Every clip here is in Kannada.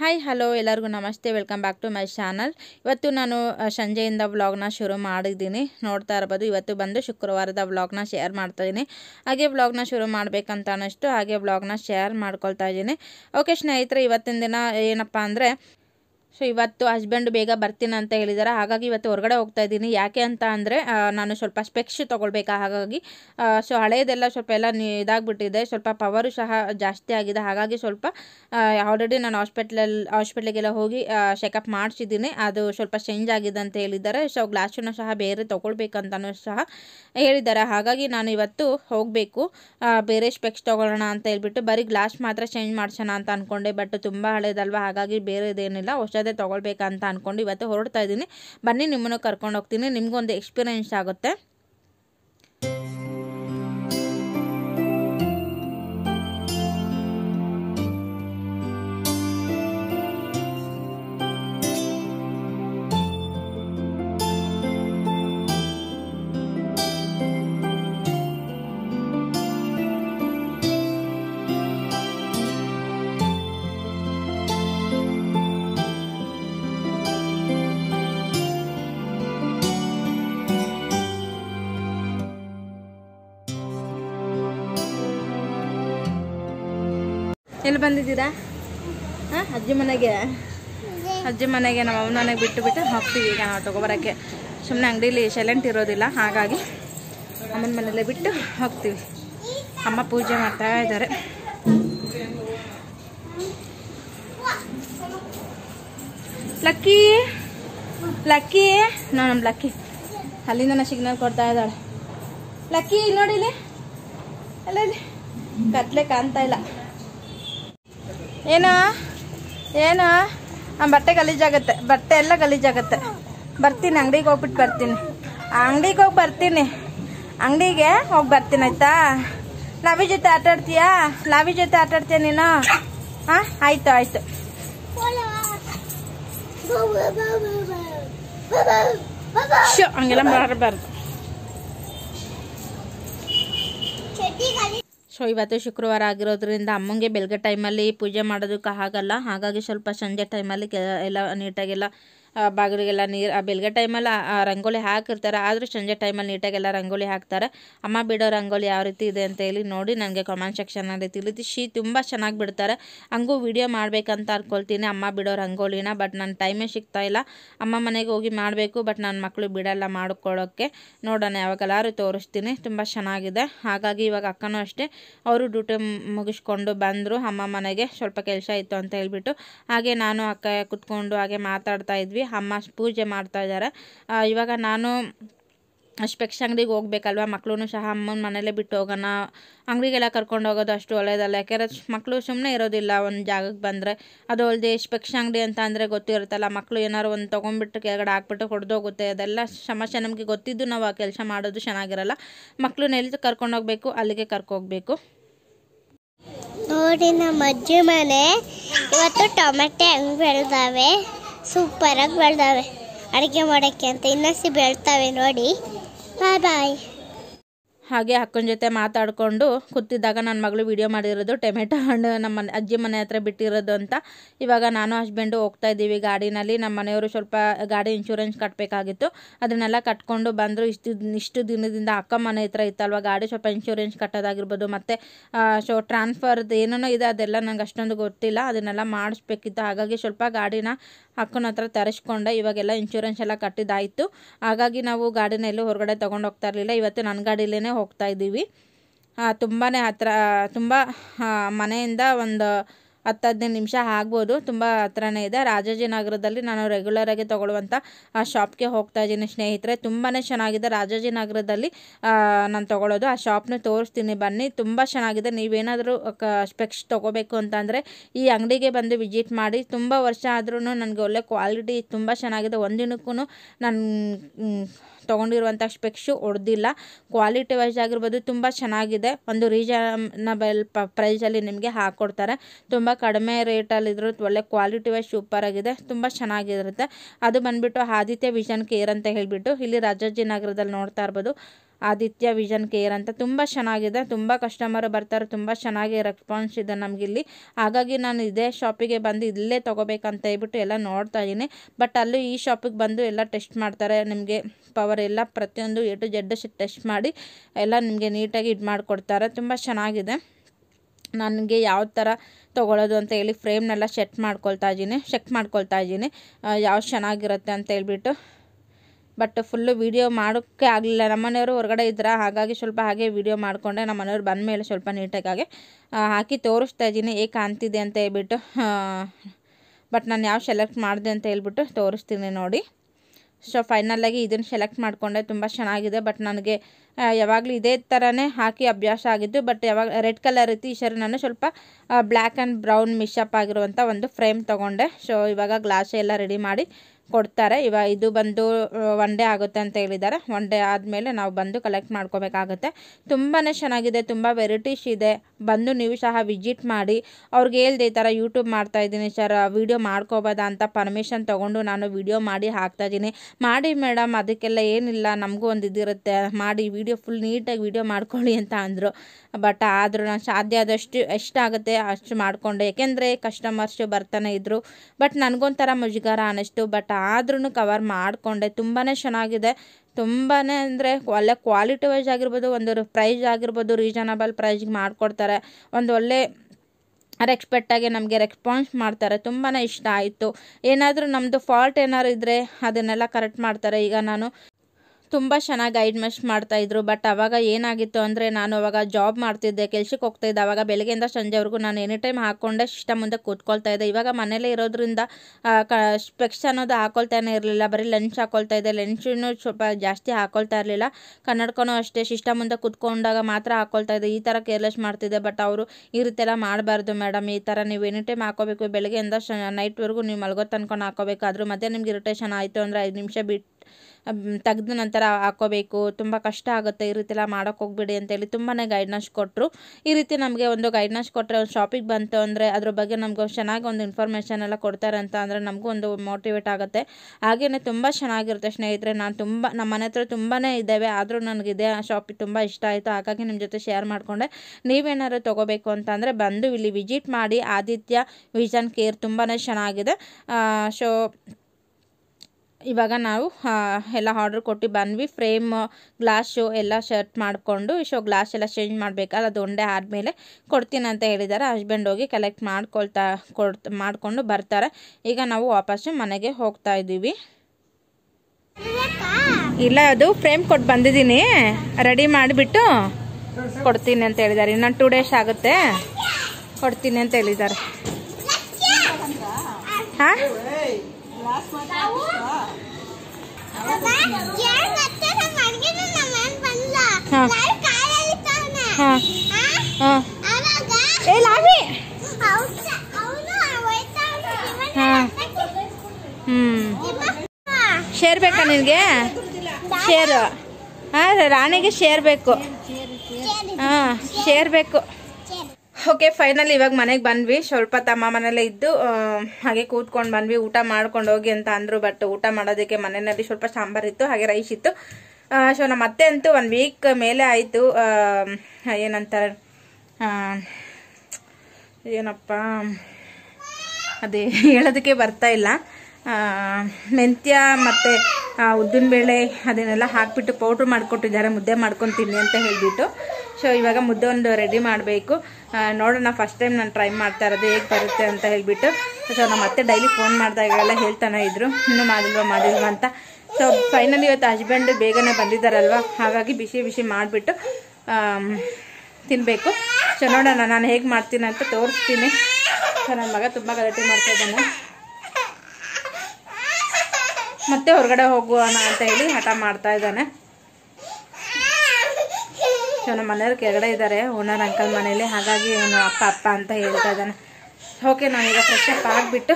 ಹಾಯ್ ಹಲೋ ಎಲ್ಲರಿಗೂ ನಮಸ್ತೆ welcome back to my channel ಇವತ್ತು ನಾನು ಸಂಜೆಯಿಂದ ವ್ಲಾಗ್ನ ಶುರು ಮಾಡಿದ್ದೀನಿ ನೋಡ್ತಾ ಇರ್ಬೋದು ಇವತ್ತು ಬಂದು ಶುಕ್ರವಾರದ ವ್ಲಾಗ್ನ ಶೇರ್ ಇದ್ದೀನಿ ಹಾಗೆ ವ್ಲಾಗ್ನ ಶುರು ಮಾಡಬೇಕಂತ ಅನ್ನಿಸ್ತು ಹಾಗೆ ವ್ಲಾಗ್ನ ಶೇರ್ ಮಾಡ್ಕೊಳ್ತಾ ಇದ್ದೀನಿ ಓಕೆ ಸ್ನೇಹಿತರೆ ಇವತ್ತಿನ ದಿನ ಏನಪ್ಪ ಅಂದರೆ ಸೊ ಇವತ್ತು ಹಸ್ಬೆಂಡ್ ಬೇಗ ಬರ್ತೀನಿ ಅಂತ ಹೇಳಿದ್ದಾರೆ ಹಾಗಾಗಿ ಇವತ್ತು ಹೊರಗಡೆ ಹೋಗ್ತಾ ಇದ್ದೀನಿ ಯಾಕೆ ಅಂತ ಅಂದರೆ ನಾನು ಸ್ವಲ್ಪ ಸ್ಪೆಕ್ಸ್ ತೊಗೊಳ್ಬೇಕಾ ಹಾಗಾಗಿ ಸೊ ಹಳೆಯದೆಲ್ಲ ಸ್ವಲ್ಪ ಎಲ್ಲ ಇದಾಗ್ಬಿಟ್ಟಿದೆ ಸ್ವಲ್ಪ ಪವರು ಸಹ ಜಾಸ್ತಿ ಆಗಿದೆ ಹಾಗಾಗಿ ಸ್ವಲ್ಪ ಆಲ್ರೆಡಿ ನಾನು ಹಾಸ್ಪಿಟ್ಲಲ್ಲಿ ಹಾಸ್ಪಿಟ್ಲಿಗೆಲ್ಲ ಹೋಗಿ ಚೆಕಪ್ ಮಾಡಿಸಿದ್ದೀನಿ ಅದು ಸ್ವಲ್ಪ ಚೇಂಜ್ ಆಗಿದೆ ಅಂತ ಹೇಳಿದ್ದಾರೆ ಸೊ ಗ್ಲಾಸನ್ನು ಸಹ ಬೇರೆ ತೊಗೊಳ್ಬೇಕಂತನೂ ಸಹ ಹೇಳಿದ್ದಾರೆ ಹಾಗಾಗಿ ನಾನು ಇವತ್ತು ಹೋಗಬೇಕು ಬೇರೆ ಸ್ಪೆಕ್ಸ್ ತೊಗೊಳ್ಳೋಣ ಅಂತ ಹೇಳ್ಬಿಟ್ಟು ಬರೀ ಗ್ಲಾಸ್ ಮಾತ್ರ ಚೇಂಜ್ ಮಾಡ್ಸೋಣ ಅಂತ ಅಂದ್ಕೊಂಡೆ ಬಟ್ ತುಂಬ ಹಳೇದಲ್ವ ಹಾಗಾಗಿ ಬೇರೆದೇನಿಲ್ಲ ಹೊಸದು ಅದೇ ತೊಗೊಳ್ಬೇಕಂತ ಅಂದ್ಕೊಂಡು ಇವತ್ತು ಹೊರಡ್ತಾ ಇದ್ದೀನಿ ಬನ್ನಿ ನಿಮ್ಮನ್ನು ಕರ್ಕೊಂಡು ಹೋಗ್ತೀನಿ ನಿಮಗೊಂದು ಎಕ್ಸ್ಪೀರಿಯನ್ಸ್ ಆಗುತ್ತೆ ಬಂದಿದ್ದೀರಾ ಹಾಂ ಅಜ್ಜಿ ಮನೆಗೆ ಅಜ್ಜಿ ಮನೆಗೆ ನಮ್ಮ ಅವ್ನ ಮನೆಗೆ ಬಿಟ್ಟು ಬಿಟ್ಟು ಹೋಗ್ತೀವಿ ಈಗ ನಾವು ತೊಗೊಬರೋಕ್ಕೆ ಸುಮ್ಮನೆ ಅಂಗಡೀಲಿ ಸೈಲೆಂಟ್ ಇರೋದಿಲ್ಲ ಹಾಗಾಗಿ ಅಮ್ಮನ ಮನೆಯಲ್ಲೇ ಬಿಟ್ಟು ಹೋಗ್ತೀವಿ ಅಮ್ಮ ಪೂಜೆ ಮಾಡ್ತಾ ಇದ್ದಾರೆ ಲಕ್ಕಿ ಲಕ್ಕಿ ನಾನು ನಮ್ಮ ಲಕ್ಕಿ ಅಲ್ಲಿಂದ ನಾನು ಸಿಗ್ನಲ್ ಕೊಡ್ತಾ ಇದ್ದಾಳೆ ಲಕ್ಕಿ ಇಲ್ಲಿ ನೋಡಿ ಕತ್ಲೆ ಕಾಣ್ತಾ ಇಲ್ಲ ಏನು ಏನು ಆ ಬಟ್ಟೆ ಗಲೀಜಾಗುತ್ತೆ ಬಟ್ಟೆ ಎಲ್ಲ ಗಲೀಜಾಗುತ್ತೆ ಬರ್ತೀನಿ ಅಂಗಡಿಗೆ ಹೋಗ್ಬಿಟ್ಟು ಬರ್ತೀನಿ ಅಂಗಡಿಗೆ ಹೋಗಿ ಬರ್ತೀನಿ ಅಂಗಡಿಗೆ ಹೋಗಿ ಬರ್ತೀನಿ ಆಯ್ತಾ ಲಾವಿ ಜೊತೆ ಆಟ ಆಡ್ತೀಯಾ ಲಾವಿ ಜೊತೆ ಆಟ ಆಡ್ತೀಯ ನೀನು ಹಾಂ ಆಯ್ತು ಆಯ್ತು ಹಂಗೆಲ್ಲ ಮಾಡಬಾರ್ದು ಸೊ ಇವತ್ತು ಶುಕ್ರವಾರ ಆಗಿರೋದ್ರಿಂದ ಅಮ್ಮಂಗೆ ಬೆಳಗ್ಗೆ ಟೈಮಲ್ಲಿ ಪೂಜೆ ಮಾಡೋದಕ್ಕೆ ಆಗಲ್ಲ ಹಾಗಾಗಿ ಸ್ವಲ್ಪ ಸಂಜೆ ಟೈಮಲ್ಲಿ ಕೆ ಎಲ್ಲ ನೀಟಾಗೆಲ್ಲ ಬಾಗಿಲಿಗೆಲ್ಲ ನೀರು ಆ ಬೆಳಗ್ಗೆ ಟೈಮಲ್ಲಿ ರಂಗೋಲಿ ಹಾಕಿರ್ತಾರೆ ಆದರೂ ಸಂಜೆ ಟೈಮಲ್ಲಿ ನೀಟಾಗೆಲ್ಲ ರಂಗೋಲಿ ಹಾಕ್ತಾರೆ ಅಮ್ಮ ಬಿಡೋ ರಂಗೋಲಿ ಯಾವ ರೀತಿ ಇದೆ ಅಂತ ಹೇಳಿ ನೋಡಿ ನನಗೆ ಕಮೆಂಟ್ ಸೆಕ್ಷನಲ್ಲಿ ತಿಳಿದು ಶೀ ತುಂಬ ಚೆನ್ನಾಗಿ ಬಿಡ್ತಾರೆ ಹಂಗೂ ವಿಡಿಯೋ ಮಾಡಬೇಕಂತ ಅಂದ್ಕೊಳ್ತೀನಿ ಅಮ್ಮ ಬಿಡೋ ರಂಗೋಲಿನ ಬಟ್ ನನ್ನ ಟೈಮೇ ಸಿಗ್ತಾ ಇಲ್ಲ ಅಮ್ಮ ಮನೆಗೆ ಹೋಗಿ ಮಾಡಬೇಕು ಬಟ್ ನನ್ನ ಮಕ್ಕಳು ಬಿಡಲ್ಲ ಮಾಡ್ಕೊಳ್ಳೋಕ್ಕೆ ನೋಡೋಣ ಯಾವಾಗಲಾರು ತೋರಿಸ್ತೀನಿ ತುಂಬ ಚೆನ್ನಾಗಿದೆ ಹಾಗಾಗಿ ಇವಾಗ ಅಕ್ಕನೂ ಅಷ್ಟೇ ಅವರು ಡ್ಯೂಟಿ ಮುಗಿಸ್ಕೊಂಡು ಬಂದರು ಅಮ್ಮ ಮನೆಗೆ ಸ್ವಲ್ಪ ಕೆಲಸ ಇತ್ತು ಅಂತ ಹೇಳಿಬಿಟ್ಟು ಹಾಗೆ ನಾನು ಅಕ್ಕ ಕುತ್ಕೊಂಡು ಹಾಗೆ ಮಾತಾಡ್ತಾ ಇದ್ವಿ ಅಮ್ಮ ಪೂಜೆ ಮಾಡ್ತಾ ಇದ್ದಾರೆ ಇವಾಗ ನಾನು ಸ್ಪೆಕ್ಸ್ ಅಂಗಡಿಗೆ ಹೋಗ್ಬೇಕಲ್ವ ಮಕ್ಕಳು ಸಹ ಅಮ್ಮನ ಮನೇಲೇ ಬಿಟ್ಟು ಹೋಗೋಣ ಅಂಗಡಿಗೆಲ್ಲ ಕರ್ಕೊಂಡು ಹೋಗೋದು ಅಷ್ಟು ಒಳ್ಳೆಯದಲ್ಲ ಯಾಕೆಂದರೆ ಮಕ್ಕಳು ಸುಮ್ಮನೆ ಇರೋದಿಲ್ಲ ಒಂದು ಜಾಗಕ್ಕೆ ಬಂದರೆ ಅದು ಅಲ್ಲದೆ ಸ್ಪೆಕ್ಸ್ ಅಂಗಡಿ ಅಂತ ಅಂದರೆ ಗೊತ್ತಿರುತ್ತಲ್ಲ ಮಕ್ಕಳು ಏನಾರು ಒಂದು ತೊಗೊಂಡ್ಬಿಟ್ಟು ಕೆಳಗಡೆ ಹಾಕ್ಬಿಟ್ಟು ಹೊಡೆದೋಗುತ್ತೆ ಅದೆಲ್ಲ ಸಮಸ್ಯೆ ನಮಗೆ ಗೊತ್ತಿದ್ದು ನಾವು ಆ ಕೆಲಸ ಮಾಡೋದು ಚೆನ್ನಾಗಿರಲ್ಲ ಮಕ್ಕಳನ್ನ ಎಲ್ಲಿ ಕರ್ಕೊಂಡು ಹೋಗಬೇಕು ಅಲ್ಲಿಗೆ ಕರ್ಕೋಗ್ಬೇಕು ನೋಡಿ ನಮ್ಮ ಅಜ್ಜಿ ಮನೆ ಇವತ್ತು ಟೊಮೆಟೆ ಹೆಂಗೆ ಬೆಳೆದಾವೆ ಸೂಪರಾಗಿ ಬೆಳೆದಾವೆ ಅಡುಗೆ ಮಾಡೋಕ್ಕೆ ಅಂತ ಇನ್ನಷ್ಟು ಬೆಳ್ತಾವೆ ನೋಡಿ ಬಾಯ್ ಬಾಯ್ ಹಾಗೆ ಅಕ್ಕನ ಜೊತೆ ಮಾತಾಡಿಕೊಂಡು ಕೂತಿದ್ದಾಗ ನನ್ನ ಮಗಳು ವಿಡಿಯೋ ಮಾಡಿರೋದು ಟೊಮೆಟೊ ಹಣ್ಣು ನಮ್ಮ ಅಜ್ಜಿ ಮನೆ ಹತ್ರ ಬಿಟ್ಟಿರೋದು ಅಂತ ಇವಾಗ ನಾನು ಹಸ್ಬೆಂಡು ಹೋಗ್ತಾ ಇದ್ದೀವಿ ಗಾಡಿನಲ್ಲಿ ನಮ್ಮ ಮನೆಯವರು ಸ್ವಲ್ಪ ಗಾಡಿ ಇನ್ಶೂರೆನ್ಸ್ ಕಟ್ಟಬೇಕಾಗಿತ್ತು ಅದನ್ನೆಲ್ಲ ಕಟ್ಕೊಂಡು ಬಂದರು ಇಷ್ಟು ಇಷ್ಟು ದಿನದಿಂದ ಅಕ್ಕ ಮನೆ ಹತ್ರ ಇತ್ತಲ್ವ ಗಾಡಿ ಸ್ವಲ್ಪ ಇನ್ಶೂರೆನ್ಸ್ ಕಟ್ಟೋದಾಗಿರ್ಬೋದು ಮತ್ತು ಸೊ ಟ್ರಾನ್ಸ್ಫರ್ದು ಏನೇನೋ ಇದೆ ಅದೆಲ್ಲ ನನಗೆ ಅಷ್ಟೊಂದು ಗೊತ್ತಿಲ್ಲ ಅದನ್ನೆಲ್ಲ ಮಾಡಿಸ್ಬೇಕಿತ್ತು ಹಾಗಾಗಿ ಸ್ವಲ್ಪ ಗಾಡಿನ ಅಕ್ಕನ ಹತ್ರ ತರಿಸ್ಕೊಂಡೆ ಇವಾಗೆಲ್ಲ ಇನ್ಶೂರೆನ್ಸ್ ಎಲ್ಲ ಕಟ್ಟಿದ್ದಾಯಿತು ಹಾಗಾಗಿ ನಾವು ಗಾಡಿನ ಎಲ್ಲೂ ಹೊರಗಡೆ ತೊಗೊಂಡು ಹೋಗ್ತಾ ಇರಲಿಲ್ಲ ಇವತ್ತು ನನ್ನ ಗಾಡೀಲೇ ಹೋಗ್ತಾ ಇದ್ದೀವಿ ತುಂಬಾ ಹತ್ರ ತುಂಬ ಮನೆಯಿಂದ ಒಂದು ಹತ್ತು ಹದಿನೈದು ನಿಮಿಷ ಆಗ್ಬೋದು ತುಂಬ ಹತ್ರನೇ ಇದೆ ರಾಜಾಜಿನಗರದಲ್ಲಿ ನಾನು ರೆಗ್ಯುಲರಾಗಿ ತೊಗೊಳ್ಳುವಂಥ ಆ ಶಾಪ್ಗೆ ಹೋಗ್ತಾ ಇದ್ದೀನಿ ಸ್ನೇಹಿತರೆ ತುಂಬಾ ಚೆನ್ನಾಗಿದೆ ರಾಜಾಜಿನಗರದಲ್ಲಿ ನಾನು ತೊಗೊಳ್ಳೋದು ಆ ಶಾಪ್ನ ತೋರಿಸ್ತೀನಿ ಬನ್ನಿ ತುಂಬ ಚೆನ್ನಾಗಿದೆ ನೀವೇನಾದರೂ ಕ ಸ್ಪೆಕ್ಸ್ ತೊಗೋಬೇಕು ಅಂತಂದರೆ ಈ ಅಂಗಡಿಗೆ ಬಂದು ವಿಸಿಟ್ ಮಾಡಿ ತುಂಬ ವರ್ಷ ಆದ್ರೂ ನನಗೆ ಒಳ್ಳೆ ಕ್ವಾಲಿಟಿ ತುಂಬ ಚೆನ್ನಾಗಿದೆ ಒಂದಿನಕ್ಕೂ ನಾನು ತೊಗೊಂಡಿರುವಂಥ ಸ್ಪೆಕ್ಸು ಹೊಡೆದಿಲ್ಲ ಕ್ವಾಲಿಟಿ ವೈಸ್ ಆಗಿರ್ಬೋದು ತುಂಬ ಚೆನ್ನಾಗಿದೆ ಒಂದು ರೀಸನಬಲ್ ಪ ಪ್ರೈಸಲ್ಲಿ ನಿಮಗೆ ಹಾಕ್ಕೊಡ್ತಾರೆ ತುಂಬ ಕಡಿಮೆ ರೇಟಲ್ಲಿದ್ರು ಒಳ್ಳೆ ಕ್ವಾಲಿಟಿ ವೈಸ್ ಆಗಿದೆ ತುಂಬ ಚೆನ್ನಾಗಿರುತ್ತೆ ಅದು ಬಂದುಬಿಟ್ಟು ಆದಿತ್ಯ ವಿಷನ್ ಕೇರ್ ಅಂತ ಹೇಳಿಬಿಟ್ಟು ಇಲ್ಲಿ ರಾಜಾಜಿನಗರದಲ್ಲಿ ನೋಡ್ತಾ ಇರ್ಬೋದು ಆದಿತ್ಯ ವಿಷನ್ ಕೇರ್ ಅಂತ ತುಂಬ ಚೆನ್ನಾಗಿದೆ ತುಂಬ ಕಸ್ಟಮರ್ ಬರ್ತಾರೆ ತುಂಬ ಚೆನ್ನಾಗಿ ರೆಸ್ಪಾನ್ಸ್ ಇದೆ ನಮಗಿಲ್ಲಿ ಹಾಗಾಗಿ ನಾನು ಇದೇ ಶಾಪಿಗೆ ಬಂದು ಇಲ್ಲೇ ತೊಗೋಬೇಕಂತ ಹೇಳ್ಬಿಟ್ಟು ಎಲ್ಲ ನೋಡ್ತಾ ಇದ್ದೀನಿ ಬಟ್ ಅಲ್ಲೂ ಈ ಶಾಪಿಗೆ ಬಂದು ಎಲ್ಲ ಟೆಸ್ಟ್ ಮಾಡ್ತಾರೆ ನಿಮಗೆ ಪವರ್ ಎಲ್ಲ ಪ್ರತಿಯೊಂದು ಎ ಟು ಜೆಡ್ ಟೆಸ್ಟ್ ಮಾಡಿ ಎಲ್ಲ ನಿಮಗೆ ನೀಟಾಗಿ ಇದು ಮಾಡಿಕೊಡ್ತಾರೆ ತುಂಬ ಚೆನ್ನಾಗಿದೆ ನನಗೆ ಯಾವ ಥರ ತೊಗೊಳ್ಳೋದು ಅಂತ ಹೇಳಿ ಫ್ರೇಮ್ನೆಲ್ಲ ಸೆಟ್ ಮಾಡ್ಕೊಳ್ತಾ ಇದ್ದೀನಿ ಚೆಕ್ ಮಾಡ್ಕೊಳ್ತಾ ಇದ್ದೀನಿ ಯಾವ್ದು ಚೆನ್ನಾಗಿರುತ್ತೆ ಅಂತ ಹೇಳ್ಬಿಟ್ಟು ಬಟ್ ಫುಲ್ಲು ವೀಡಿಯೋ ಮಾಡೋಕ್ಕೆ ಆಗಲಿಲ್ಲ ನಮ್ಮ ಮನೆಯವರು ಹೊರಗಡೆ ಇದ್ರೆ ಹಾಗಾಗಿ ಸ್ವಲ್ಪ ಹಾಗೆ ವೀಡಿಯೋ ಮಾಡಿಕೊಂಡೆ ನಮ್ಮ ಮನೆಯವ್ರು ಬಂದ ಮೇಲೆ ಸ್ವಲ್ಪ ನೀಟಾಗಿ ಹಾಕಿ ತೋರಿಸ್ತಾ ಇದ್ದೀನಿ ಏ ಕಾಣ್ತಿದೆ ಅಂತ ಹೇಳ್ಬಿಟ್ಟು ಬಟ್ ನಾನು ಯಾವ ಸೆಲೆಕ್ಟ್ ಮಾಡಿದೆ ಅಂತ ಹೇಳ್ಬಿಟ್ಟು ತೋರಿಸ್ತೀನಿ ನೋಡಿ ಸೊ ಫೈನಲ್ಲಾಗಿ ಇದನ್ನು ಸೆಲೆಕ್ಟ್ ಮಾಡಿಕೊಂಡೆ ತುಂಬ ಚೆನ್ನಾಗಿದೆ ಬಟ್ ನನಗೆ ಯಾವಾಗಲೂ ಇದೇ ಥರನೇ ಹಾಕಿ ಅಭ್ಯಾಸ ಆಗಿದ್ದು ಬಟ್ ಯಾವಾಗ ರೆಡ್ ಕಲರ್ ಇತ್ತು ಈ ಸರಿ ನಾನು ಸ್ವಲ್ಪ ಬ್ಲ್ಯಾಕ್ ಆ್ಯಂಡ್ ಬ್ರೌನ್ ಮಿಶಪ್ ಆಗಿರುವಂಥ ಒಂದು ಫ್ರೇಮ್ ತೊಗೊಂಡೆ ಸೊ ಇವಾಗ ಗ್ಲಾಸ್ ಎಲ್ಲ ರೆಡಿ ಮಾಡಿ ಕೊಡ್ತಾರೆ ಇವ ಇದು ಬಂದು ಒನ್ ಡೇ ಆಗುತ್ತೆ ಅಂತ ಹೇಳಿದ್ದಾರೆ ಒನ್ ಡೇ ಆದಮೇಲೆ ನಾವು ಬಂದು ಕಲೆಕ್ಟ್ ಮಾಡ್ಕೋಬೇಕಾಗುತ್ತೆ ತುಂಬಾ ಚೆನ್ನಾಗಿದೆ ತುಂಬ ವೆರೈಟೀಸ್ ಇದೆ ಬಂದು ನೀವು ಸಹ ವಿಸಿಟ್ ಮಾಡಿ ಅವ್ರಿಗೆ ಹೇಳ್ದೆ ಈ ಥರ ಯೂಟ್ಯೂಬ್ ಮಾಡ್ತಾ ಇದ್ದೀನಿ ಸರ್ ವೀಡಿಯೋ ಮಾಡ್ಕೋಬೋದಾ ಅಂತ ಪರ್ಮಿಷನ್ ತೊಗೊಂಡು ನಾನು ವೀಡಿಯೋ ಮಾಡಿ ಹಾಕ್ತಾಯಿದ್ದೀನಿ ಮಾಡಿ ಮೇಡಮ್ ಅದಕ್ಕೆಲ್ಲ ಏನಿಲ್ಲ ನಮಗೂ ಒಂದು ಇದಿರುತ್ತೆ ಮಾಡಿ ವೀಡಿಯೋ ಫುಲ್ ನೀಟಾಗಿ ವೀಡಿಯೋ ಮಾಡ್ಕೊಳ್ಳಿ ಅಂತ ಅಂದರು ಬಟ್ ಆದರೂ ನಾನು ಸಾಧ್ಯ ಆದಷ್ಟು ಎಷ್ಟಾಗುತ್ತೆ ಅಷ್ಟು ಮಾಡಿಕೊಂಡೆ ಯಾಕೆಂದರೆ ಕಸ್ಟಮರ್ಸು ಬರ್ತಾನೆ ಇದ್ದರು ಬಟ್ ನನಗೊಂಥರ ಮುಜುಗಾರ ಅನ್ನಿಸ್ತು ಬಟ್ ಆದ್ರೂ ಕವರ್ ಮಾಡಿಕೊಂಡೆ ತುಂಬಾ ಚೆನ್ನಾಗಿದೆ ತುಂಬಾ ಅಂದರೆ ಒಳ್ಳೆ ಕ್ವಾಲಿಟಿ ವೈಸ್ ಆಗಿರ್ಬೋದು ಒಂದು ಪ್ರೈಸ್ ಆಗಿರ್ಬೋದು ರೀಸನಬಲ್ ಪ್ರೈಸ್ಗೆ ಮಾಡಿಕೊಡ್ತಾರೆ ಒಂದು ಒಳ್ಳೆ ರೆಕ್ಸ್ಪೆಕ್ಟಾಗಿ ನಮಗೆ ರೆಸ್ಪಾನ್ಸ್ ಮಾಡ್ತಾರೆ ತುಂಬಾ ಇಷ್ಟ ಆಯಿತು ಏನಾದರೂ ನಮ್ಮದು ಫಾಲ್ಟ್ ಏನಾದ್ರು ಇದ್ದರೆ ಅದನ್ನೆಲ್ಲ ಕರೆಕ್ಟ್ ಮಾಡ್ತಾರೆ ಈಗ ನಾನು ತುಂಬ ಚೆನ್ನಾಗಿ ಗೈಡ್ ಮಾಡ್ತಾ ಮಾಡ್ತಾಯಿದ್ರು ಬಟ್ ಅವಾಗ ಏನಾಗಿತ್ತು ಅಂದರೆ ನಾನು ಅವಾಗ ಜಾಬ್ ಮಾಡ್ತಿದ್ದೆ ಕೆಲ್ಸಕ್ಕೆ ಹೋಗ್ತಾಯಿದ್ದೆ ಅವಾಗ ಬೆಳಗ್ಗೆಯಿಂದ ಸಂಜೆವರೆಗೂ ನಾನು ಎನಿ ಟೈಮ್ ಹಾಕ್ಕೊಂಡೆ ಸಿಸ್ಟಮ್ ಮುಂದೆ ಕೂತ್ಕೊಳ್ತಾ ಇದ್ದೆ ಇವಾಗ ಮನೇಲೇ ಇರೋದ್ರಿಂದ ಕ ಸ್ಪೆಕ್ಸ್ ಅನ್ನೋದು ಹಾಕೊಳ್ತಾನೆ ಇರಲಿಲ್ಲ ಬರೀ ಲಂಚ್ ಹಾಕೊಳ್ತಾ ಇದ್ದೆ ಲಂಚನ್ನು ಸ್ವಲ್ಪ ಜಾಸ್ತಿ ಹಾಕೊಳ್ತಾ ಇರಲಿಲ್ಲ ಕನ್ನಡಕನು ಅಷ್ಟೇ ಸಿಸ್ಟಮ್ ಮುಂದೆ ಕೂತ್ಕೊಂಡಾಗ ಮಾತ್ರ ಹಾಕೊಳ್ತಾ ಇದ್ದೆ ಈ ಥರ ಕೇರ್ಲೆಸ್ ಮಾಡ್ತಿದ್ದೆ ಬಟ್ ಅವರು ಈ ರೀತಿ ಎಲ್ಲ ಮಾಡಬಾರ್ದು ಮೇಡಮ್ ಈ ಥರ ನೀವು ಎನಿ ಟೈಮ್ ಹಾಕೋಬೇಕು ಬೆಳಗ್ಗೆಯಿಂದ ನೈಟ್ವರೆಗೂ ನೀವು ಮಲ್ಗೋ ತನ್ಕೊಂಡು ಹಾಕೋಬೇಕು ಮತ್ತೆ ಮಧ್ಯೆ ನಿಮ್ಗೆ ಇರಿಟೇಷನ್ ಆಯಿತು ಅಂದರೆ ಐದು ನಿಮಿಷ ಬಿಟ್ಟು ತೆಗೆದ ನಂತರ ಹಾಕೋಬೇಕು ತುಂಬ ಕಷ್ಟ ಆಗುತ್ತೆ ಈ ರೀತಿಲ್ಲ ಮಾಡೋಕ್ಕೆ ಹೋಗ್ಬಿಡಿ ಅಂತೇಳಿ ತುಂಬಾ ಗೈಡ್ನೆಸ್ ಕೊಟ್ಟರು ಈ ರೀತಿ ನಮಗೆ ಒಂದು ಗೈಡ್ನೆಸ್ ಕೊಟ್ಟರೆ ಒಂದು ಶಾಪಿಗೆ ಬಂತು ಅಂದರೆ ಅದ್ರ ಬಗ್ಗೆ ನಮ್ಗೆ ಚೆನ್ನಾಗಿ ಒಂದು ಇನ್ಫಾರ್ಮೇಷನ್ ಎಲ್ಲ ಕೊಡ್ತಾರೆ ಅಂತ ಅಂದರೆ ನಮಗೂ ಒಂದು ಮೋಟಿವೇಟ್ ಆಗುತ್ತೆ ಹಾಗೆಯೇ ತುಂಬ ಚೆನ್ನಾಗಿರುತ್ತೆ ಸ್ನೇಹಿತರೆ ನಾನು ತುಂಬ ನಮ್ಮ ಮನೆ ಹತ್ರ ತುಂಬಾ ಇದ್ದಾವೆ ಆದರೂ ನನಗೆ ಇದೇ ಶಾಪಿಗೆ ತುಂಬ ಇಷ್ಟ ಆಯಿತು ಹಾಗಾಗಿ ನಿಮ್ಮ ಜೊತೆ ಶೇರ್ ಮಾಡಿಕೊಂಡೆ ನೀವೇನಾದ್ರು ತೊಗೋಬೇಕು ಅಂತಂದರೆ ಬಂದು ಇಲ್ಲಿ ವಿಸಿಟ್ ಮಾಡಿ ಆದಿತ್ಯ ವಿಷನ್ ಕೇರ್ ತುಂಬಾ ಚೆನ್ನಾಗಿದೆ ಸೊ ಇವಾಗ ನಾವು ಎಲ್ಲ ಆರ್ಡ್ರ್ ಕೊಟ್ಟು ಬಂದ್ವಿ ಫ್ರೇಮ್ ಗ್ಲಾಸು ಎಲ್ಲ ಶರ್ಟ್ ಮಾಡಿಕೊಂಡು ಶೋ ಗ್ಲಾಸ್ ಎಲ್ಲ ಚೇಂಜ್ ಮಾಡಬೇಕಲ್ಲ ಅದು ಒಂದೇ ಆದಮೇಲೆ ಕೊಡ್ತೀನಿ ಅಂತ ಹೇಳಿದ್ದಾರೆ ಹಸ್ಬೆಂಡ್ ಹೋಗಿ ಕಲೆಕ್ಟ್ ಮಾಡ್ಕೊಳ್ತಾ ಕೊಡ್ ಮಾಡಿಕೊಂಡು ಬರ್ತಾರೆ ಈಗ ನಾವು ವಾಪಸ್ಸು ಮನೆಗೆ ಹೋಗ್ತಾ ಇದ್ದೀವಿ ಇಲ್ಲ ಅದು ಫ್ರೇಮ್ ಕೊಟ್ಟು ಬಂದಿದ್ದೀನಿ ರೆಡಿ ಮಾಡಿಬಿಟ್ಟು ಕೊಡ್ತೀನಿ ಅಂತ ಹೇಳಿದ್ದಾರೆ ಇನ್ನೊಂದು ಟೂ ಡೇಸ್ ಆಗುತ್ತೆ ಕೊಡ್ತೀನಿ ಅಂತ ಹೇಳಿದ್ದಾರೆ ಹಾಂ ಏ ಶೇರ್ ಬೇಕಾ ನಿನಗೆ ಶೇರು ರಾಣಿಗೆ ಶೇರ್ ಬೇಕು ಹಾ ಶೇರ್ ಬೇಕು ಓಕೆ ಫೈನಲ್ ಇವಾಗ ಮನೆಗೆ ಬಂದ್ವಿ ಸ್ವಲ್ಪ ತಮ್ಮ ಮನೆಯಲ್ಲೇ ಇದ್ದು ಹಾಗೆ ಕೂತ್ಕೊಂಡು ಬಂದ್ವಿ ಊಟ ಮಾಡ್ಕೊಂಡು ಹೋಗಿ ಅಂತ ಅಂದರು ಬಟ್ ಊಟ ಮಾಡೋದಕ್ಕೆ ಮನೆಯಲ್ಲಿ ಸ್ವಲ್ಪ ಸಾಂಬಾರ್ ಇತ್ತು ಹಾಗೆ ರೈಸ್ ಇತ್ತು ಸೊ ನಮ್ಮ ಅತ್ತೆ ಅಂತೂ ಒಂದು ವೀಕ್ ಮೇಲೆ ಆಯಿತು ಏನಂತಾರೆ ಏನಪ್ಪ ಅದೇ ಹೇಳೋದಕ್ಕೆ ಬರ್ತಾ ಇಲ್ಲ ಮೆಂತ್ಯ ಮತ್ತು ಉದ್ದಿನ ಬೇಳೆ ಅದನ್ನೆಲ್ಲ ಹಾಕಿಬಿಟ್ಟು ಪೌಡ್ರ್ ಮಾಡಿಕೊಟ್ಟಿದ್ದಾರೆ ಮುದ್ದೆ ತಿನ್ನಿ ಅಂತ ಹೇಳಿಬಿಟ್ಟು ಸೊ ಇವಾಗ ಮುದ್ದೆ ಒಂದು ರೆಡಿ ಮಾಡಬೇಕು ನೋಡೋಣ ಫಸ್ಟ್ ಟೈಮ್ ನಾನು ಟ್ರೈ ಮಾಡ್ತಾ ಇರೋದು ಹೇಗೆ ಬರುತ್ತೆ ಅಂತ ಹೇಳಿಬಿಟ್ಟು ಸೊ ನಮ್ಮ ಮತ್ತೆ ಡೈಲಿ ಫೋನ್ ಮಾಡಿದಾಗೆಲ್ಲ ಹೇಳ್ತಾನೆ ಇದ್ರು ಇನ್ನೂ ಮಾಡಿಲ್ವ ಮಾಡಿಲ್ವಾ ಅಂತ ಸೊ ಫೈನಲಿ ಇವತ್ತು ಹಸ್ಬೆಂಡ್ ಬೇಗನೆ ಬಂದಿದ್ದಾರಲ್ವ ಹಾಗಾಗಿ ಬಿಸಿ ಬಿಸಿ ಮಾಡಿಬಿಟ್ಟು ತಿನ್ನಬೇಕು ಸೊ ನೋಡೋಣ ನಾನು ಹೇಗೆ ಮಾಡ್ತೀನಿ ಅಂತ ತೋರಿಸ್ತೀನಿ ಸೊ ನನ್ನ ಮಗ ತುಂಬ ಗಲಾಟೆ ಮಾಡ್ತಾ ಇದ್ದಾನೆ ಮತ್ತೆ ಹೊರಗಡೆ ಹೋಗೋಣ ಅಂತ ಹೇಳಿ ಹಠ ಮಾಡ್ತಾ ಇದ್ದಾನೆ ಸೊ ನಮ್ಮ ಮನೆಯವ್ರು ಕೆಳಗಡೆ ಇದ್ದಾರೆ ಓನರ್ ಅಂಕಲ್ ಮನೇಲಿ ಹಾಗಾಗಿ ಅವನು ಅಪ್ಪ ಅಪ್ಪ ಅಂತ ಹೇಳ್ತಾ ಇದ್ದಾನೆ ಓಕೆ ನಾನೀಗ ಫ್ರೆಶ್ ಅಪ್ ಆಗಿಬಿಟ್ಟು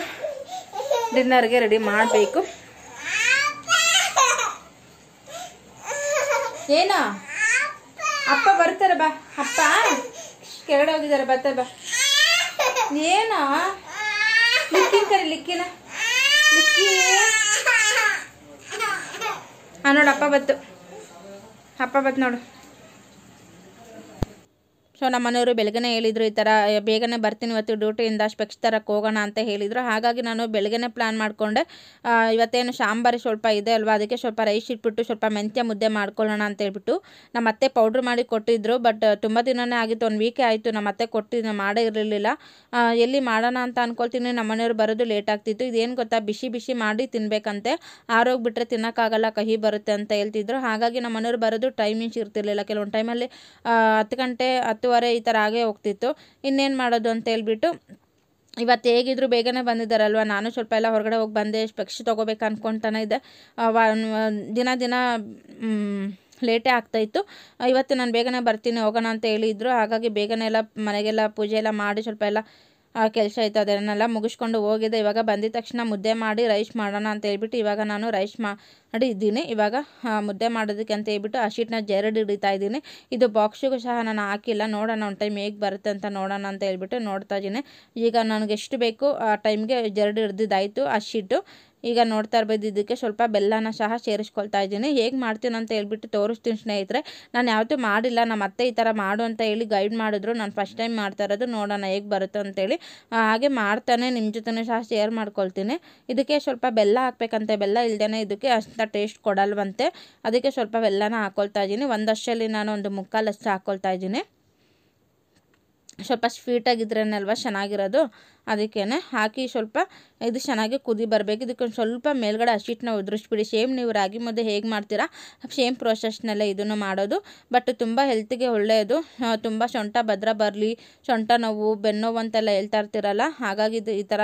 ಡಿನ್ನರ್ಗೆ ರೆಡಿ ಮಾಡಬೇಕು ಏನ ಅಪ್ಪ ಬರ್ತಾರೆ ಬಾ ಅಪ್ಪ ಕೆಳಗಡೆ ಹೋಗಿದ್ದಾರೆ ಬರ್ತಾರೆ ಬಾ ಏನ ಲಿಕ್ಕಿನ ಕರಿ ಲಿಕ್ಕಿನ ಲಿಕ್ಕಿ ಹಾಂ ನೋಡು ಅಪ್ಪ ಬತ್ತು ಅಪ್ಪ ಬತ್ತು ನೋಡು ಸೊ ನಮ್ಮ ಮನೆಯವರು ಬೆಳಗ್ಗೆ ಹೇಳಿದರು ಈ ಥರ ಬೇಗನೆ ಬರ್ತೀನಿ ಇವತ್ತು ಡ್ಯೂಟಿಯಿಂದ ಸ್ಪೆಕ್ಸ್ ತರಕ್ಕೆ ಹೋಗೋಣ ಅಂತ ಹೇಳಿದರು ಹಾಗಾಗಿ ನಾನು ಬೆಳಗ್ಗೆ ಪ್ಲ್ಯಾನ್ ಮಾಡಿಕೊಂಡೆ ಇವತ್ತೇನು ಸಾಂಬಾರು ಸ್ವಲ್ಪ ಇದೆ ಅಲ್ವಾ ಅದಕ್ಕೆ ಸ್ವಲ್ಪ ರೈಸ್ ಇಟ್ಬಿಟ್ಟು ಸ್ವಲ್ಪ ಮೆಂತ್ಯ ಮುದ್ದೆ ಮಾಡ್ಕೊಳ್ಳೋಣ ಅಂತ ಹೇಳ್ಬಿಟ್ಟು ನಮ್ಮ ಅತ್ತೆ ಪೌಡ್ರ್ ಮಾಡಿ ಕೊಟ್ಟಿದ್ದರು ಬಟ್ ತುಂಬ ದಿನವೇ ಆಗಿತ್ತು ಒಂದು ವೀಕೆ ಆಯಿತು ನಮ್ಮ ಅತ್ತೆ ಕೊಟ್ಟಿದ್ದು ಮಾಡೇ ಇರಲಿಲ್ಲ ಎಲ್ಲಿ ಮಾಡೋಣ ಅಂತ ಅಂದ್ಕೊಳ್ತೀನಿ ನಮ್ಮ ಮನೆಯವರು ಬರೋದು ಲೇಟ್ ಆಗ್ತಿತ್ತು ಇದೇನು ಗೊತ್ತಾ ಬಿಸಿ ಬಿಸಿ ಮಾಡಿ ತಿನ್ನಬೇಕಂತೆ ಬಿಟ್ಟರೆ ತಿನ್ನೋಕ್ಕಾಗಲ್ಲ ಕಹಿ ಬರುತ್ತೆ ಅಂತ ಹೇಳ್ತಿದ್ರು ಹಾಗಾಗಿ ನಮ್ಮ ಮನೆಯವ್ರು ಬರೋದು ಟೈಮಿಂಗ್ಸ್ ಇರ್ತಿರ್ಲಿಲ್ಲ ಕೆಲವೊಂದು ಟೈಮಲ್ಲಿ ಹತ್ತು ಗಂಟೆ ಹತ್ತು ಹತ್ತುವರೆ ಈ ಥರ ಆಗೇ ಹೋಗ್ತಿತ್ತು ಇನ್ನೇನು ಮಾಡೋದು ಅಂತ ಹೇಳ್ಬಿಟ್ಟು ಇವತ್ತು ಹೇಗಿದ್ರು ಬೇಗನೆ ಬಂದಿದ್ದಾರಲ್ವ ನಾನು ಸ್ವಲ್ಪ ಎಲ್ಲ ಹೊರಗಡೆ ಹೋಗಿ ಬಂದೆ ಸ್ಪೆಕ್ಸ್ ತೊಗೋಬೇಕು ಅಂದ್ಕೊಂತಾನೆ ಇದ್ದೆ ದಿನ ದಿನ ಲೇಟೇ ಆಗ್ತಾಯಿತ್ತು ಇವತ್ತು ನಾನು ಬೇಗನೆ ಬರ್ತೀನಿ ಹೋಗೋಣ ಅಂತ ಹೇಳಿದ್ರು ಹಾಗಾಗಿ ಬೇಗನೆ ಎಲ್ಲ ಮನೆಗೆಲ್ಲ ಪೂಜೆ ಎಲ್ಲ ಮಾಡಿ ಸ್ವಲ್ಪ ಎಲ್ಲ ಆ ಕೆಲಸ ಇತ್ತು ಅದನ್ನೆಲ್ಲ ಮುಗಿಸ್ಕೊಂಡು ಹೋಗಿದ್ದೆ ಇವಾಗ ಬಂದಿದ ತಕ್ಷಣ ಮುದ್ದೆ ಮಾಡಿ ರೈಸ್ ಮಾಡೋಣ ಅಂತ ಹೇಳ್ಬಿಟ್ಟು ಇವಾಗ ನಾನು ರೈಸ್ ಮಾಡಿ ಇದ್ದೀನಿ ಇವಾಗ ಮುದ್ದೆ ಮಾಡೋದಕ್ಕೆ ಅಂತ ಹೇಳ್ಬಿಟ್ಟು ಆ ಶೀಟ್ನ ಜರಡಿ ಹಿಡಿತಾ ಇದ್ದೀನಿ ಇದು ಬಾಕ್ಸಿಗೂ ಸಹ ನಾನು ಹಾಕಿಲ್ಲ ನೋಡೋಣ ಒಂದು ಟೈಮ್ ಹೇಗೆ ಬರುತ್ತೆ ಅಂತ ನೋಡೋಣ ಅಂತ ಹೇಳ್ಬಿಟ್ಟು ನೋಡ್ತಾ ಇದ್ದೀನಿ ಈಗ ನನಗೆ ಎಷ್ಟು ಬೇಕು ಆ ಟೈಮ್ಗೆ ಜರಡಿ ಹಿಡ್ದಿದ್ದಾಯಿತು ಆ ಶೀಟು ಈಗ ನೋಡ್ತಾ ಇರ್ಬೋದು ಇದಕ್ಕೆ ಸ್ವಲ್ಪ ಬೆಲ್ಲನ ಸಹ ಸೇರಿಸ್ಕೊಳ್ತಾ ಇದ್ದೀನಿ ಹೇಗೆ ಮಾಡ್ತೀನಿ ಅಂತ ಹೇಳ್ಬಿಟ್ಟು ತೋರಿಸ್ತೀನಿ ಸ್ನೇಹಿತರೆ ನಾನು ಯಾವತ್ತೂ ಮಾಡಿಲ್ಲ ನಮ್ಮ ಅತ್ತೆ ಈ ಥರ ಮಾಡು ಅಂತ ಹೇಳಿ ಗೈಡ್ ಮಾಡಿದ್ರು ನಾನು ಫಸ್ಟ್ ಟೈಮ್ ಮಾಡ್ತಾ ಇರೋದು ನೋಡೋಣ ಹೇಗೆ ಬರುತ್ತೆ ಅಂತೇಳಿ ಹಾಗೆ ಮಾಡ್ತಾನೆ ನಿಮ್ಮ ಜೊತೆ ಸಹ ಶೇರ್ ಮಾಡ್ಕೊಳ್ತೀನಿ ಇದಕ್ಕೆ ಸ್ವಲ್ಪ ಬೆಲ್ಲ ಹಾಕ್ಬೇಕಂತೆ ಬೆಲ್ಲ ಇಲ್ಲದೇ ಇದಕ್ಕೆ ಅಷ್ಟು ಟೇಸ್ಟ್ ಕೊಡಲ್ವಂತೆ ಅದಕ್ಕೆ ಸ್ವಲ್ಪ ಬೆಲ್ಲನ ಹಾಕ್ಕೊಳ್ತಾ ಇದ್ದೀನಿ ಒಂದಷ್ಟಲ್ಲಿ ನಾನು ಒಂದು ಅಷ್ಟು ಹಾಕ್ಕೊಳ್ತಾ ಇದ್ದೀನಿ ಸ್ವಲ್ಪ ಸ್ವೀಟಾಗಿದ್ರೇನಲ್ವ ಚೆನ್ನಾಗಿರೋದು ಅದಕ್ಕೇ ಹಾಕಿ ಸ್ವಲ್ಪ ಇದು ಚೆನ್ನಾಗಿ ಕುದಿ ಬರಬೇಕು ಇದಕ್ಕೊಂದು ಸ್ವಲ್ಪ ಮೇಲ್ಗಡೆ ಹಸಿಟ್ಟನ್ನ ಉದುರಿಸ್ಬಿಡಿ ಸೇಮ್ ನೀವು ರಾಗಿ ಮುದ್ದೆ ಹೇಗೆ ಮಾಡ್ತೀರಾ ಸೇಮ್ ಪ್ರೋಸೆಸ್ನಲ್ಲೇ ಇದನ್ನು ಮಾಡೋದು ಬಟ್ ತುಂಬ ಹೆಲ್ತಿಗೆ ಒಳ್ಳೆಯದು ತುಂಬ ಸೊಂಟ ಭದ್ರ ಬರಲಿ ಸೊಂಟ ನೋವು ಬೆನ್ನೋವು ಅಂತೆಲ್ಲ ಹೇಳ್ತಾ ಇರ್ತೀರಲ್ಲ ಹಾಗಾಗಿ ಇದು ಈ ಥರ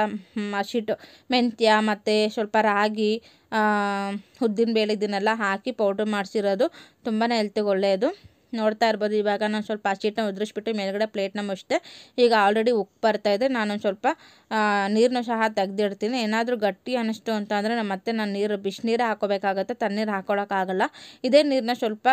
ಹಸಿಟ್ಟು ಮೆಂತ್ಯ ಮತ್ತು ಸ್ವಲ್ಪ ರಾಗಿ ಉದ್ದಿನ ಬೇಳೆ ಇದನ್ನೆಲ್ಲ ಹಾಕಿ ಪೌಡ್ರ್ ಮಾಡಿಸಿರೋದು ತುಂಬಾ ಹೆಲ್ತಿಗೆ ಒಳ್ಳೆಯದು ನೋಡ್ತಾ ಇರ್ಬೋದು ಇವಾಗ ನಾನು ಸ್ವಲ್ಪ ಹಸಿಟ್ಟನ್ನ ಉದುರಿಸ್ಬಿಟ್ಟು ಮೇಲ್ಗಡೆ ಪ್ಲೇಟ್ನ ಮುಚ್ಚಿದೆ ಈಗ ಆಲ್ರೆಡಿ ಉಪ್ಪು ಇದೆ ನಾನೊಂದು ಸ್ವಲ್ಪ ನೀರನ್ನು ಸಹ ತೆಗೆದಿಡ್ತೀನಿ ಏನಾದರೂ ಗಟ್ಟಿ ಅನ್ನಿಸ್ತು ಅಂತಂದರೆ ನಾನು ಮತ್ತೆ ನಾನು ನೀರು ಬಿಸಿನೀರು ಹಾಕೋಬೇಕಾಗತ್ತೆ ತಣ್ಣೀರು ಹಾಕೊಳಕ್ಕಾಗಲ್ಲ ಇದೇ ನೀರನ್ನ ಸ್ವಲ್ಪ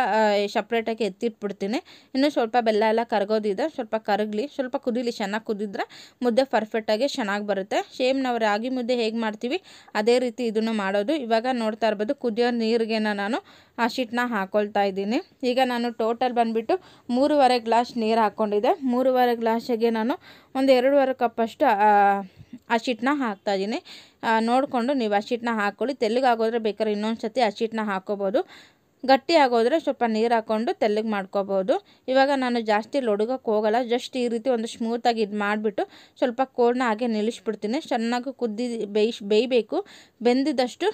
ಸಪ್ರೇಟಾಗಿ ಎತ್ತಿಟ್ಬಿಡ್ತೀನಿ ಇನ್ನು ಸ್ವಲ್ಪ ಬೆಲ್ಲ ಎಲ್ಲ ಕರಗೋದಿದೆ ಸ್ವಲ್ಪ ಕರಗಲಿ ಸ್ವಲ್ಪ ಕುದೀಲಿ ಚೆನ್ನಾಗಿ ಕುದಿದ್ರೆ ಮುದ್ದೆ ಪರ್ಫೆಕ್ಟಾಗಿ ಚೆನ್ನಾಗಿ ಬರುತ್ತೆ ಸೇಮ್ ನಾವು ರಾಗಿ ಮುದ್ದೆ ಹೇಗೆ ಮಾಡ್ತೀವಿ ಅದೇ ರೀತಿ ಇದನ್ನು ಮಾಡೋದು ಇವಾಗ ನೋಡ್ತಾ ಇರ್ಬೋದು ಕುದಿಯೋ ನೀರಿಗೆ ನಾನು ಆ ಶೀಟ್ನ ಹಾಕ್ಕೊಳ್ತಾ ಇದ್ದೀನಿ ಈಗ ನಾನು ಟೋಟಲ್ ಬಂದುಬಿಟ್ಟು ಮೂರುವರೆ ಗ್ಲಾಸ್ ನೀರು ಹಾಕ್ಕೊಂಡಿದ್ದೆ ಮೂರುವರೆ ಗ್ಲಾಸಿಗೆ ನಾನು ಒಂದು ಎರಡೂವರೆ ಕಪ್ಪಷ್ಟು ಹಾಕ್ತಾ ಹಾಕ್ತಾಯಿದ್ದೀನಿ ನೋಡಿಕೊಂಡು ನೀವು ಶೀಟ್ನ ಹಾಕ್ಕೊಳ್ಳಿ ತೆಲುಗಾಗೋದ್ರೆ ಬೇಕಾದ್ರೆ ಇನ್ನೊಂದು ಸತಿ ಹಸಿಟ್ಟನ್ನ ಹಾಕ್ಕೋಬೋದು ಗಟ್ಟಿ ಆಗೋದ್ರೆ ಸ್ವಲ್ಪ ನೀರು ಹಾಕ್ಕೊಂಡು ತೆಲ್ಲಿಗೆ ಮಾಡ್ಕೋಬೋದು ಇವಾಗ ನಾನು ಜಾಸ್ತಿ ಲೊಡಗಕ್ಕೆ ಹೋಗಲ್ಲ ಜಸ್ಟ್ ಈ ರೀತಿ ಒಂದು ಸ್ಮೂತಾಗಿ ಇದು ಮಾಡಿಬಿಟ್ಟು ಸ್ವಲ್ಪ ಕೋಡನ್ನ ಹಾಗೆ ನಿಲ್ಲಿಸ್ಬಿಡ್ತೀನಿ ಚೆನ್ನಾಗಿ ಕುದ್ದಿ ಬೇಯಿಸ್ ಬೇಯಬೇಕು ಬೆಂದಿದ್ದಷ್ಟು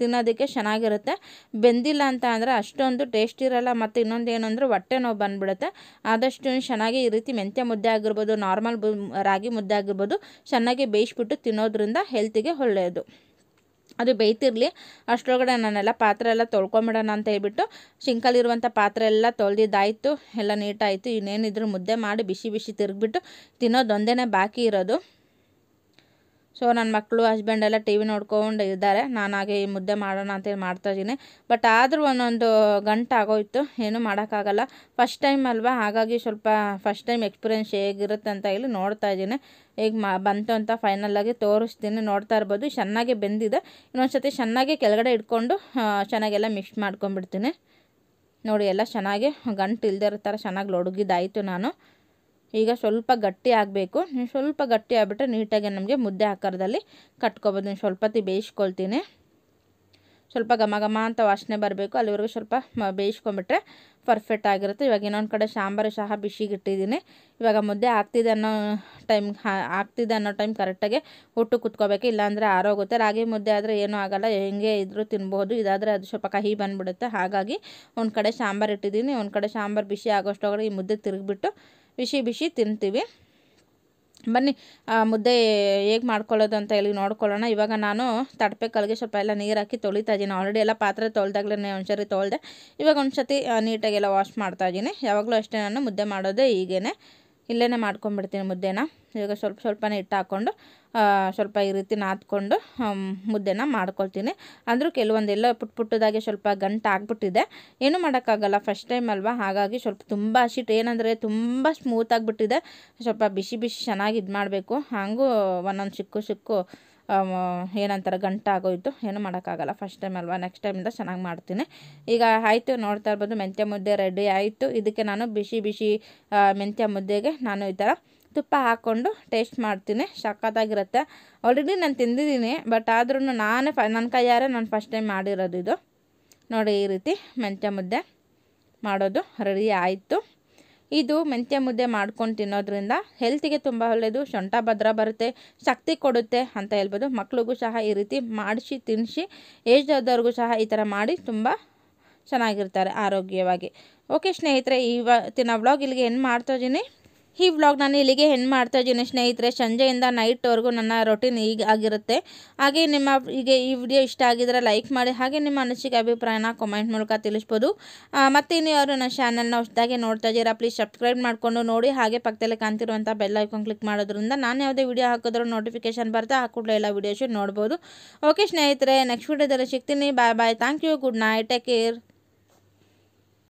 ತಿನ್ನೋದಕ್ಕೆ ಚೆನ್ನಾಗಿರುತ್ತೆ ಬೆಂದಿಲ್ಲ ಅಂತ ಅಂದರೆ ಅಷ್ಟೊಂದು ಟೇಸ್ಟ್ ಇರೋಲ್ಲ ಮತ್ತು ಇನ್ನೊಂದು ಏನು ಹೊಟ್ಟೆ ನೋವು ಬಂದುಬಿಡುತ್ತೆ ಆದಷ್ಟು ಚೆನ್ನಾಗಿ ಈ ರೀತಿ ಮೆಂತ್ಯ ಮುದ್ದೆ ಆಗಿರ್ಬೋದು ನಾರ್ಮಲ್ ರಾಗಿ ಮುದ್ದೆ ಆಗಿರ್ಬೋದು ಚೆನ್ನಾಗಿ ಬೇಯಿಸ್ಬಿಟ್ಟು ತಿನ್ನೋದ್ರಿಂದ ಹೆಲ್ತಿಗೆ ಒಳ್ಳೆಯದು ಅದು ಬೇಯ್ತಿರಲಿ ಅಷ್ಟರೊಳಗಡೆ ನಾನೆಲ್ಲ ಪಾತ್ರೆ ಎಲ್ಲ ತೊಳ್ಕೊಂಬಿಡೋಣ ಅಂತ ಹೇಳ್ಬಿಟ್ಟು ಶಿಂಕಲ್ಲಿರುವಂಥ ಪಾತ್ರೆ ಎಲ್ಲ ತೊಳೆದಿದ್ದಾಯ್ತು ಎಲ್ಲ ನೀಟಾಯಿತು ಇನ್ನೇನಿದ್ರು ಮುದ್ದೆ ಮಾಡಿ ಬಿಸಿ ಬಿಸಿ ತಿರುಗ್ಬಿಟ್ಟು ತಿನ್ನೋದೊಂದೇ ಬಾಕಿ ಇರೋದು ಸೊ ನನ್ನ ಮಕ್ಕಳು ಹಸ್ಬೆಂಡ್ ಎಲ್ಲ ಟಿ ವಿ ನೋಡ್ಕೊಂಡು ಇದ್ದಾರೆ ನಾನಾಗೆ ಈ ಮುದ್ದೆ ಮಾಡೋಣ ಅಂತೇಳಿ ಮಾಡ್ತಾಯಿದ್ದೀನಿ ಬಟ್ ಆದರೂ ಒಂದೊಂದು ಗಂಟೆ ಆಗೋಯ್ತು ಏನೂ ಮಾಡೋಕ್ಕಾಗಲ್ಲ ಫಸ್ಟ್ ಟೈಮ್ ಅಲ್ವಾ ಹಾಗಾಗಿ ಸ್ವಲ್ಪ ಫಸ್ಟ್ ಟೈಮ್ ಎಕ್ಸ್ಪೀರಿಯನ್ಸ್ ಹೇಗಿರುತ್ತೆ ಅಂತ ಇಲ್ಲಿ ನೋಡ್ತಾ ಇದ್ದೀನಿ ಈಗ ಮಾ ಬಂತು ಅಂತ ಫೈನಲಾಗಿ ತೋರಿಸ್ತೀನಿ ನೋಡ್ತಾ ಇರ್ಬೋದು ಚೆನ್ನಾಗಿ ಬೆಂದಿದೆ ಇನ್ನೊಂದು ಸತಿ ಚೆನ್ನಾಗಿ ಕೆಳಗಡೆ ಇಟ್ಕೊಂಡು ಚೆನ್ನಾಗೆಲ್ಲ ಮಿಕ್ಸ್ ಮಾಡ್ಕೊಂಡ್ಬಿಡ್ತೀನಿ ನೋಡಿ ಎಲ್ಲ ಚೆನ್ನಾಗಿ ಗಂಟು ಇಲ್ಲದೇ ಇರೋ ಥರ ಚೆನ್ನಾಗಿ ಲೊಡಗಿದಾಯಿತು ನಾನು ಈಗ ಸ್ವಲ್ಪ ಗಟ್ಟಿ ಆಗಬೇಕು ಸ್ವಲ್ಪ ಗಟ್ಟಿ ಆಗ್ಬಿಟ್ರೆ ನೀಟಾಗಿ ನಮಗೆ ಮುದ್ದೆ ಆಕಾರದಲ್ಲಿ ಕಟ್ಕೊಬೋದು ನೀನು ಸ್ವಲ್ಪ ತಿ ಬೇಯಿಸ್ಕೊಳ್ತೀನಿ ಸ್ವಲ್ಪ ಘಮ ಘಮ ಅಂತ ವಾಸನೆ ಬರಬೇಕು ಅಲ್ಲಿವರೆಗೂ ಸ್ವಲ್ಪ ಬೇಯಿಸ್ಕೊಂಬಿಟ್ರೆ ಪರ್ಫೆಕ್ಟ್ ಆಗಿರುತ್ತೆ ಇವಾಗ ಇನ್ನೊಂದು ಕಡೆ ಸಾಂಬಾರು ಸಹ ಬಿಸಿಗಿಟ್ಟಿದ್ದೀನಿ ಇವಾಗ ಮುದ್ದೆ ಆಗ್ತಿದೆ ಅನ್ನೋ ಟೈಮ್ ಆಗ್ತಿದೆ ಅನ್ನೋ ಟೈಮ್ ಕರೆಕ್ಟಾಗಿ ಹುಟ್ಟು ಕುತ್ಕೋಬೇಕು ಇಲ್ಲಾಂದರೆ ಆರೋಗುತ್ತೆ ರಾಗಿ ಮುದ್ದೆ ಆದರೆ ಏನೂ ಆಗೋಲ್ಲ ಹೆಂಗೆ ಇದ್ದರೂ ತಿನ್ಬೋದು ಇದಾದರೆ ಅದು ಸ್ವಲ್ಪ ಕಹಿ ಬಂದುಬಿಡುತ್ತೆ ಹಾಗಾಗಿ ಒಂದು ಕಡೆ ಸಾಂಬಾರು ಇಟ್ಟಿದ್ದೀನಿ ಒಂದು ಕಡೆ ಸಾಂಬಾರು ಬಿಸಿ ಆಗೋಷ್ಟೊಳಗಡೆ ಈ ಮುದ್ದೆ ತಿರುಗಿಬಿಟ್ಟು ಬಿಸಿ ಬಿಸಿ ತಿಂತೀವಿ ಬನ್ನಿ ಮುದ್ದೆ ಹೇಗೆ ಮಾಡ್ಕೊಳ್ಳೋದು ಅಂತ ಹೇಳಿ ನೋಡ್ಕೊಳ್ಳೋಣ ಇವಾಗ ನಾನು ತಡಪೆ ಕಲ್ಗೆ ಸ್ವಲ್ಪ ಎಲ್ಲ ನೀರು ಹಾಕಿ ತೊಳಿತಾ ಇದ್ದೀನಿ ಆಲ್ರೆಡಿ ಎಲ್ಲ ಪಾತ್ರೆ ತೊಳೆದಾಗ್ಲೇ ಒಂದ್ಸರಿ ತೊಳೆದೆ ಇವಾಗ ಒಂದು ನೀಟಾಗಿ ನೀಟಾಗೆಲ್ಲ ವಾಶ್ ಮಾಡ್ತಾ ಇದ್ದೀನಿ ಯಾವಾಗಲೂ ಅಷ್ಟೇ ನಾನು ಮುದ್ದೆ ಮಾಡೋದೇ ಹೀಗೇ ಇಲ್ಲೇ ಮಾಡ್ಕೊಂಡ್ಬಿಡ್ತೀನಿ ಮುದ್ದೆನ ಇವಾಗ ಸ್ವಲ್ಪ ಸ್ವಲ್ಪನೇ ಹಿಟ್ಟು ಹಾಕ್ಕೊಂಡು ಸ್ವಲ್ಪ ಈ ರೀತಿ ನಾದ್ಕೊಂಡು ಮುದ್ದೆನ ಮಾಡ್ಕೊಳ್ತೀನಿ ಅಂದರೂ ಕೆಲವೊಂದೆಲ್ಲ ಪುಟ್ ಪುಟ್ಟದಾಗೆ ಸ್ವಲ್ಪ ಗಂಟು ಆಗಿಬಿಟ್ಟಿದೆ ಏನೂ ಮಾಡೋಕ್ಕಾಗಲ್ಲ ಫಸ್ಟ್ ಟೈಮ್ ಅಲ್ವಾ ಹಾಗಾಗಿ ಸ್ವಲ್ಪ ತುಂಬ ಹಸಿಟ್ ಏನಂದರೆ ತುಂಬ ಸ್ಮೂತ್ ಸ್ವಲ್ಪ ಬಿಸಿ ಬಿಸಿ ಚೆನ್ನಾಗಿ ಇದು ಮಾಡಬೇಕು ಹಾಗೂ ಒಂದೊಂದು ಸಿಕ್ಕು ಸಿಕ್ಕು ಏನಂತಾರೆ ಗಂಟಾಗೋಯಿತು ಏನು ಮಾಡೋಕ್ಕಾಗಲ್ಲ ಫಸ್ಟ್ ಟೈಮ್ ಅಲ್ವಾ ನೆಕ್ಸ್ಟ್ ಟೈಮಿಂದ ಚೆನ್ನಾಗಿ ಮಾಡ್ತೀನಿ ಈಗ ಆಯಿತು ನೋಡ್ತಾ ಇರ್ಬೋದು ಮೆಂತ್ಯ ಮುದ್ದೆ ರೆಡಿ ಆಯಿತು ಇದಕ್ಕೆ ನಾನು ಬಿಸಿ ಬಿಸಿ ಮೆಂತ್ಯ ಮುದ್ದೆಗೆ ನಾನು ಈ ಥರ ತುಪ್ಪ ಹಾಕ್ಕೊಂಡು ಟೇಸ್ಟ್ ಮಾಡ್ತೀನಿ ಸಖತ್ತಾಗಿರುತ್ತೆ ಆಲ್ರೆಡಿ ನಾನು ತಿಂದಿದ್ದೀನಿ ಬಟ್ ಆದ್ರೂ ನಾನೇ ಫ ನನ್ನ ಕೈಯಾರೆ ನಾನು ಫಸ್ಟ್ ಟೈಮ್ ಮಾಡಿರೋದು ಇದು ನೋಡಿ ಈ ರೀತಿ ಮೆಂತ್ಯ ಮುದ್ದೆ ಮಾಡೋದು ರೆಡಿ ಆಯಿತು ಇದು ಮೆಂತ್ಯ ಮುದ್ದೆ ಮಾಡ್ಕೊಂಡು ತಿನ್ನೋದ್ರಿಂದ ಹೆಲ್ತಿಗೆ ತುಂಬ ಒಳ್ಳೆಯದು ಸೊಂಟ ಭದ್ರ ಬರುತ್ತೆ ಶಕ್ತಿ ಕೊಡುತ್ತೆ ಅಂತ ಹೇಳ್ಬೋದು ಮಕ್ಳಿಗೂ ಸಹ ಈ ರೀತಿ ಮಾಡಿಸಿ ತಿನ್ನಿಸಿ ಏಜ್ ಆದವ್ರಿಗೂ ಸಹ ಈ ಥರ ಮಾಡಿ ತುಂಬ ಚೆನ್ನಾಗಿರ್ತಾರೆ ಆರೋಗ್ಯವಾಗಿ ಓಕೆ ಸ್ನೇಹಿತರೆ ಇವತ್ತಿನ ವ್ಲಾಗ್ ಇಲ್ಲಿಗೆ ಏನು ಮಾಡ್ತಾ ಇದ್ದೀನಿ ಈ ವ್ಲಾಗ್ ನಾನು ಇಲ್ಲಿಗೆ ಹೆಣ್ಣು ಮಾಡ್ತಾ ಇದ್ದೀನಿ ಸ್ನೇಹಿತರೆ ಸಂಜೆಯಿಂದ ನೈಟ್ವರೆಗೂ ನನ್ನ ರೊಟೀನ್ ಈಗ ಆಗಿರುತ್ತೆ ಹಾಗೆ ನಿಮ್ಮ ಹೀಗೆ ಈ ವಿಡಿಯೋ ಇಷ್ಟ ಆಗಿದ್ರೆ ಲೈಕ್ ಮಾಡಿ ಹಾಗೆ ನಿಮ್ಮ ಅನಿಸಿಕೆ ಅಭಿಪ್ರಾಯನ ಕಾಮೆಂಟ್ ಮೂಲಕ ತಿಳಿಸ್ಬೋದು ಮತ್ತು ಇನ್ನು ಯಾರು ನನ್ನ ಚಾನಲ್ನ ಹೊಸದಾಗಿ ನೋಡ್ತಾ ಇದ್ದೀರ ಪ್ಲೀಸ್ ಸಬ್ಸ್ಕ್ರೈಬ್ ಮಾಡಿಕೊಂಡು ನೋಡಿ ಹಾಗೆ ಪಕ್ಕದಲ್ಲಿ ಕಾಣ್ತಿರುವಂಥ ಬೆಲ್ ಐಕಾನ್ ಕ್ಲಿಕ್ ಮಾಡೋದ್ರಿಂದ ನಾನು ಯಾವುದೇ ವಿಡಿಯೋ ಹಾಕಿದ್ರೂ ನೋಟಿಫಿಕೇಶನ್ ಬರ್ತಾ ಹಾಕೂಡಲೇ ಎಲ್ಲ ವಿಡಿಯೋಸು ನೋಡ್ಬೋದು ಓಕೆ ಸ್ನೇಹಿತರೆ ನೆಕ್ಸ್ಟ್ ವಿಡಿಯೋದಲ್ಲಿ ಸಿಗ್ತೀನಿ bye bye thank you good night take care